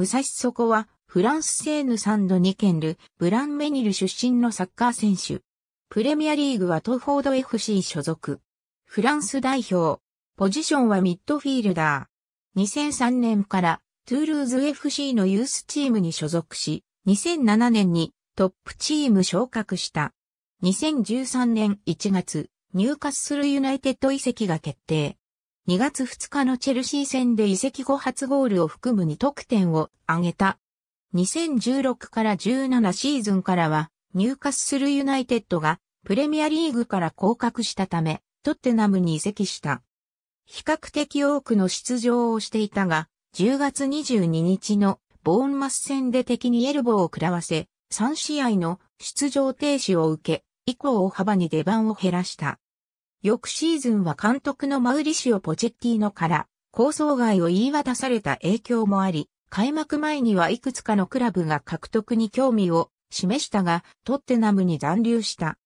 武蔵底は、フランスセーヌサンドニケンル、ブランメニル出身のサッカー選手。プレミアリーグは東フォード FC 所属。フランス代表。ポジションはミッドフィールダー。2003年からトゥールーズ FC のユースチームに所属し、2007年にトップチーム昇格した。2013年1月、入荷するユナイテッド遺跡が決定。2月2日のチェルシー戦で移籍後初ゴールを含む2得点を挙げた。2016から17シーズンからは、入荷するユナイテッドが、プレミアリーグから降格したため、トッテナムに移籍した。比較的多くの出場をしていたが、10月22日のボーンマス戦で敵にエルボーを食らわせ、3試合の出場停止を受け、以降を幅に出番を減らした。翌シーズンは監督のマウリシオ・ポチェッティーノから構想外を言い渡された影響もあり、開幕前にはいくつかのクラブが獲得に興味を示したが、トッテナムに残留した。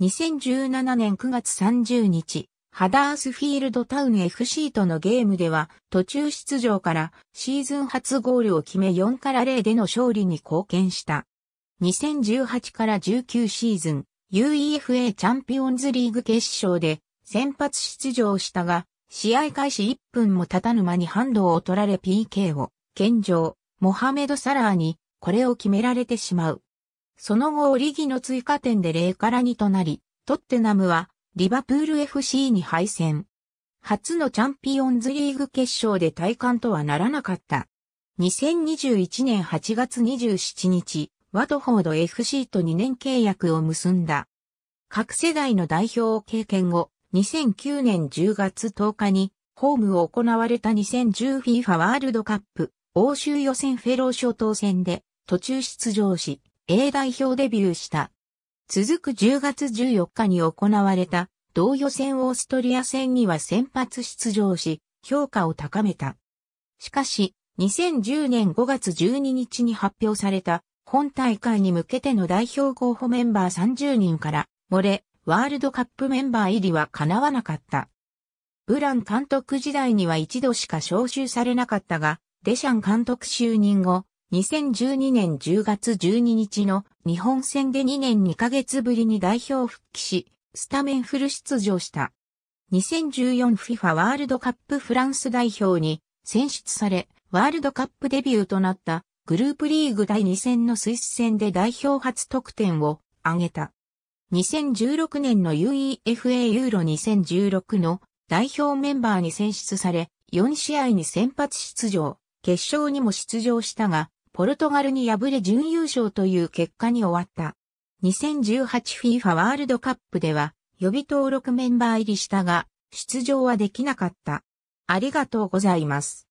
2017年9月30日、ハダースフィールドタウン FC とのゲームでは、途中出場からシーズン初ゴールを決め4から0での勝利に貢献した。2018から19シーズン、UEFA チャンピオンズリーグ決勝で先発出場したが、試合開始1分も経たぬ間にハンドを取られ PK を、健常、モハメド・サラーに、これを決められてしまう。その後、オリギの追加点で0から2となり、トッテナムは、リバプール FC に敗戦。初のチャンピオンズリーグ決勝で体感とはならなかった。2021年8月27日、ワトフォード FC と2年契約を結んだ。各世代の代表を経験後、2009年10月10日に、ホームを行われた 2010FIFA ワールドカップ、欧州予選フェロー諸島戦で、途中出場し、A 代表デビューした。続く10月14日に行われた、同予選オーストリア戦には先発出場し、評価を高めた。しかし、2010年5月12日に発表された本大会に向けての代表候補メンバー30人から漏れ、ワールドカップメンバー入りは叶わなかった。ブラン監督時代には一度しか招集されなかったが、デシャン監督就任後、2012年10月12日の日本戦で2年2ヶ月ぶりに代表復帰し、スタメンフル出場した。2014FIFA ワールドカップフランス代表に選出され、ワールドカップデビューとなったグループリーグ第2戦のスイス戦で代表初得点を挙げた。2016年の UEFA ユーロ2016の代表メンバーに選出され、4試合に先発出場、決勝にも出場したが、ポルトガルに敗れ準優勝という結果に終わった。2018FIFA ワールドカップでは、予備登録メンバー入りしたが、出場はできなかった。ありがとうございます。